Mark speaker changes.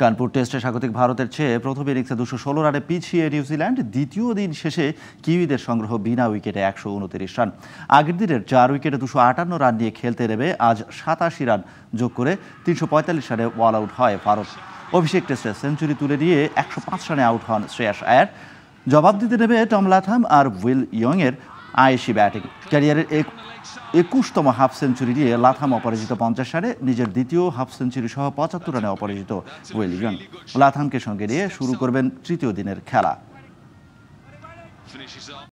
Speaker 1: কানপুর টেস্টে স্বাগতিক ভারতের চেয়ে প্রথম ইনিংসে দুশো ষোলো রানে পিছিয়ে নিউজিল্যান্ড দ্বিতীয় দিন শেষে কিউইদের সংগ্রহ বিনা উইকেটে একশো উনতিরিশ রান আগের দিনের চার উইকেটে দুশো আটান্ন রান নিয়ে খেলতে নেবে আজ সাতাশি রান যোগ করে তিনশো পঁয়তাল্লিশ রানে ওয়াল আউট হয় ভারত অভিষেক টেস্টে সেঞ্চুরি তুলে নিয়ে একশো পাঁচ রানে আউট হন শ্রেয়াস আয়ার জবাব দিতে নেবে টম লাথাম আর উইল ইয়ংয়ের আয়েসি ব্যাটিং ক্যারিয়ারের এক একুশতম হাফ সেঞ্চুরি দিয়ে লাথাম অপরাজিত পঞ্চাশ সারে নিজের দ্বিতীয় হাফ সেঞ্চুরি সহ পঁচাত্তর রানে অপরাজিত ওয়েলিংটন লাথামকে সঙ্গে নিয়ে শুরু করবেন তৃতীয় দিনের খেলা